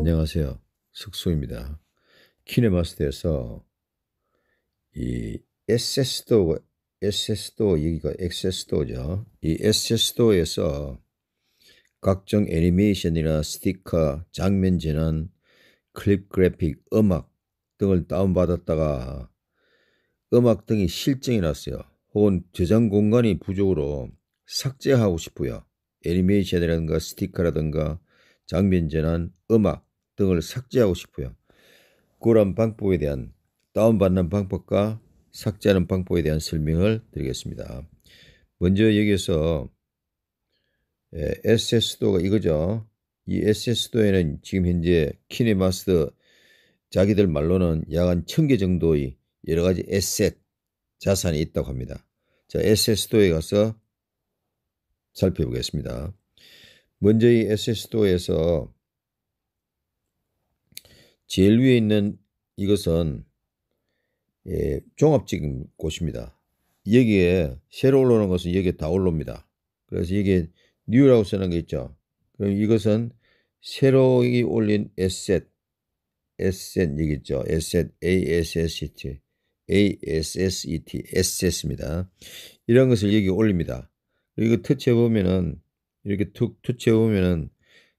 안녕하세요. 숙소입니다. 키네마스터에서 이 SS도, SS도, 여 이거 XS도죠. 이 SS도에서 각종 애니메이션이나 스티커, 장면 재난, 클립 그래픽, 음악 등을 다운받았다가 음악 등이 실증이 났어요. 혹은 저장 공간이 부족으로 삭제하고 싶고요. 애니메이션이라든가 스티커라든가 장면 재난, 음악 등을 삭제하고 싶어요. 구란 방법에 대한 다운받는 방법과 삭제하는 방법에 대한 설명을 드리겠습니다. 먼저 여기에서 SS도가 예, 이거죠. 이 SS도에는 지금 현재 키네마스터 자기들 말로는 약 한 천 개 정도의 여러 가지 에셋 자산이 있다고 합니다. 자, SS도에 가서 살펴보겠습니다. 먼저 이 SS도에서 제일 위에 있는 이것은 예, 종합적인 곳입니다. 여기에 새로 올라오는 것은 여기에 다 올라옵니다. 그래서 이게 new라고 쓰는 게 있죠. 그럼 이것은 새로 올린 에셋, 에셋 여기 있죠. 에셋, ASSET, e e ASSET, 에셋입니다. 이런 것을 여기 올립니다. 그리 터치해 보면은 이렇게 툭 터치해 보면은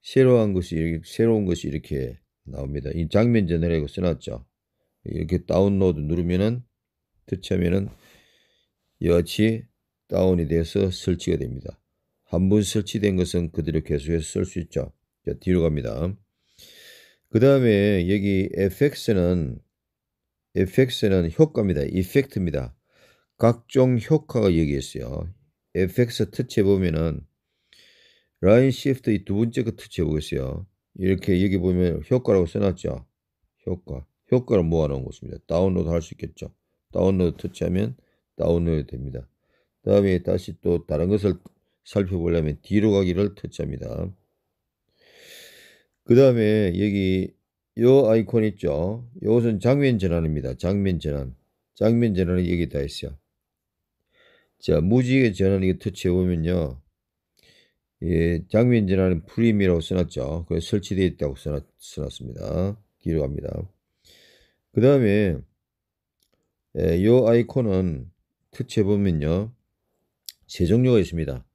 새로운 것이 이렇게 새로운 것이 이렇게 나옵니다. 이 장면 제너라고 써놨죠. 이렇게 다운로드 누르면은 터치하면은 여치 하 다운이 돼서 설치가 됩니다. 한 번 설치된 것은 그대로 계속해서 쓸 수 있죠. 자, 뒤로 갑니다. 그 다음에 여기 FX는 FX는 효과입니다. 이펙트입니다. 각종 효과가 여기 있어요. FX 터치해 보면은 라인 시프트 이 두 번째 거 터치해 보겠어요. 이렇게 여기 보면 효과라고 써놨죠. 효과. 효과를 모아놓은 것입니다. 다운로드 할 수 있겠죠. 다운로드 터치하면 다운로드 됩니다. 다음에 다시 또 다른 것을 살펴보려면 뒤로 가기를 터치합니다. 그 다음에 여기 요 아이콘 있죠. 이것은 장면 전환입니다. 장면 전환. 장면 전환은 여기 다 있어요. 자, 무지개 전환 이거 터치해보면요. 예, 장면지라는 프림이라고 써놨죠. 그래서 설치되어 있다고 써놨, 습니다 기록합니다. 그 다음에 예, 요 아이콘은 특채 보면요. 세 종류가 있습니다.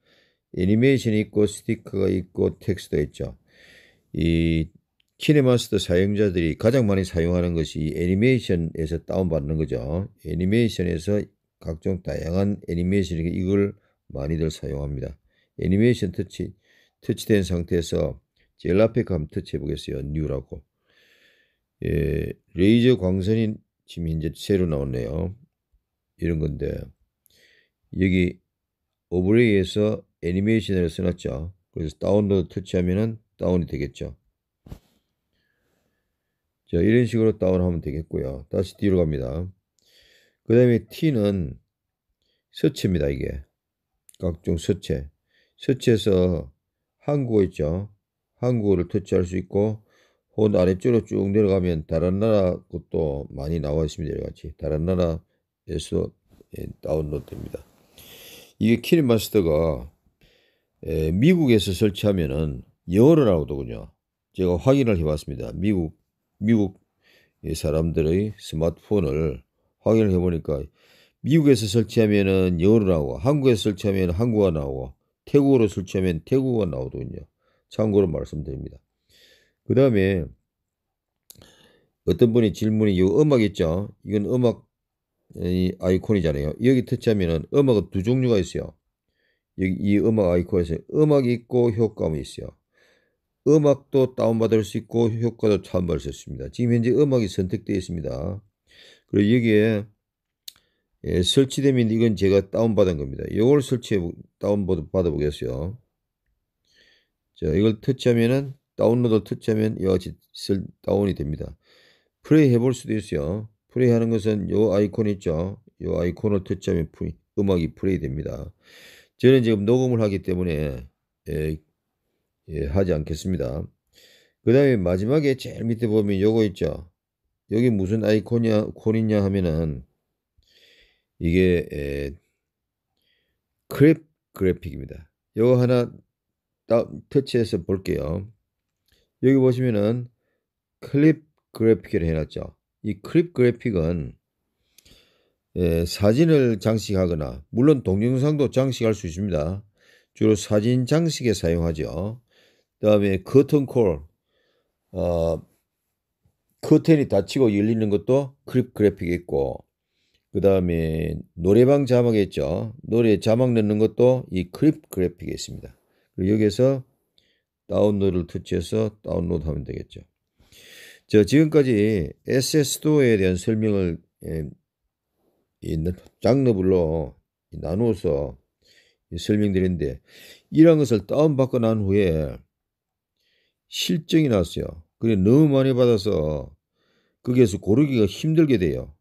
애니메이션이 있고 스티커가 있고 텍스트가 있죠. 이 키네마스터 사용자들이 가장 많이 사용하는 것이 애니메이션에서 다운받는 거죠. 애니메이션에서 각종 다양한 애니메이션이 이걸 많이들 사용합니다. 애니메이션 터치, 터치된 상태에서 젤일 앞에 감 터치해 보겠어요. 뉴라고. 예, 레이저 광선이 지금 이제 새로 나왔네요. 이런 건데 여기 오브레이에서 애니메이션을 써놨죠. 그래서 다운로드 터치하면은 다운이 되겠죠. 자 이런 식으로 다운하면 되겠고요. 다시 뒤로 갑니다. 그 다음에 T는 서체입니다. 이게 각종 서체. 셔치에서 한국어 있죠. 한국어를 터치할 수 있고 혹 아래쪽으로 쭉 내려가면 다른 나라 것도 많이 나와 있습니다. 이와 같이 다른 나라에서 예, 다운로드됩니다. 이게 키리마스터가 예, 미국에서 설치하면은 영어로 나오더군요. 제가 확인을 해봤습니다. 미국 미국 사람들의 스마트폰을 확인을 해보니까 미국에서 설치하면은 영어로 나오고 한국에서 설치하면 한국어 나오고 태국어로 설치하면 태국어가 나오더군요. 참고로 말씀드립니다. 그 다음에 어떤 분이 질문이 이 음악 있죠. 이건 음악 아이콘이잖아요. 여기 터치하면 음악은 두 종류가 있어요. 여기 이 음악 아이콘에서 음악이 있고 효과음이 있어요. 음악도 다운받을 수 있고 효과도 다운받을 수 있습니다. 지금 현재 음악이 선택되어 있습니다. 그리고 여기에 예, 설치됨 있데 이건 제가 다운받은 겁니다. 이걸 설치해 다운받아 보겠어요. 자, 이걸 터치하면은 다운로드 터치하면 이와 같이 다운이 됩니다. 플레이 해볼 수도 있어요. 플레이 하는 것은 요 아이콘 있죠. 요 아이콘을 터치하면 프레이, 음악이 플레이 됩니다. 저는 지금 녹음을 하기 때문에 예, 예, 하지 않겠습니다. 그 다음에 마지막에 제일 밑에 보면 요거 있죠. 여기 무슨 아이콘이냐, 콘이냐 하면은 이게 에, 크립 그래픽입니다. 이거 하나 터치해서 볼게요. 여기 보시면은 클립 그래픽을 해놨죠. 이 클립 그래픽은 예, 사진을 장식하거나 물론 동영상도 장식할 수 있습니다. 주로 사진 장식에 사용하죠. 그 다음에 커튼콜 어, 커튼이 닫히고 열리는 것도 클립 그래픽이 있고 그 다음에 노래방 자막 있죠. 노래 자막 넣는 것도 이 클립 그래픽에 있습니다. 그리고 여기에서 다운로드를 터치해서 다운로드 하면 되겠죠. 저 지금까지 SS도에 대한 설명을 있는 예, 장르별로 나누어서 설명드린데 이러한 것을 다운받고 난 후에 실증이 났어요. 그래 너무 많이 받아서 거기에서 고르기가 힘들게 돼요.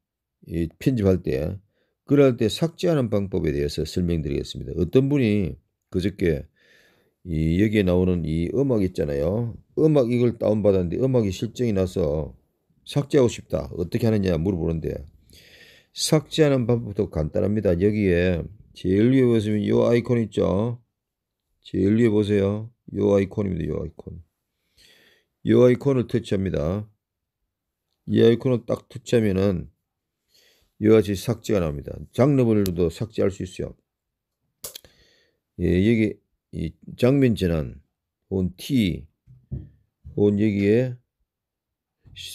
이 편집할 때 그럴 때 삭제하는 방법에 대해서 설명드리겠습니다. 어떤 분이 그저께 이 여기에 나오는 이 음악 있잖아요. 음악 이걸 다운받았는데 음악이 실정이 나서 삭제하고 싶다. 어떻게 하느냐 물어보는데 삭제하는 방법도 간단합니다. 여기에 제일 위에 보시면 이 아이콘 있죠. 제일 위에 보세요. 이 아이콘입니다. 이 아이콘. 이 아이콘을 터치합니다. 이 아이콘을 딱 터치하면은 이와 같이 삭제가 나옵니다. 장르별로도 삭제할 수 있어요. 예, 여기 이 장면 재난 혹은 T 혹은 여기에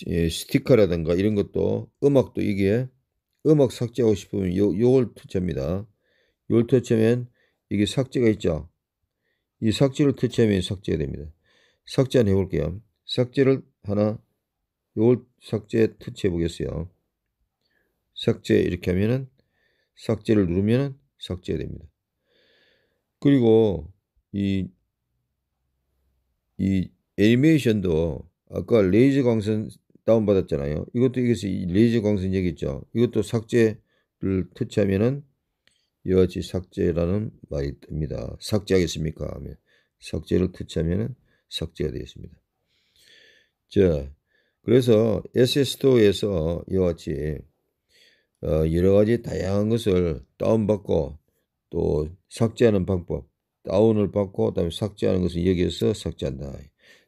예, 스티커라든가 이런 것도 음악도 이게 음악 삭제하고 싶으면 요, 요걸 터치합니다. 요걸 터치하면 이게 삭제가 있죠. 이 삭제를 터치하면 삭제가 됩니다. 삭제 한 해볼게요. 삭제를 하나 요걸 삭제 터치해 보겠어요. 삭제 이렇게 하면은 삭제를 누르면은 삭제됩니다. 가 그리고 이, 이 애니메이션도 아까 레이저 광선 다운받았잖아요. 이것도 이것이 레이저 광선 얘기 있죠. 이것도 삭제를 터치하면은 이와 같이 삭제라는 말이 뜹니다. 삭제하겠습니까? 하면 삭제를 터치하면은 삭제가 되겠습니다. 자, 그래서 SS 스토어에서 이와 같이 어, 여러 가지 다양한 것을 다운받고 또 삭제하는 방법, 다운을 받고 다음에 삭제하는 것을 여기에서 삭제한다.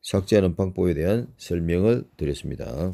삭제하는 방법에 대한 설명을 드렸습니다.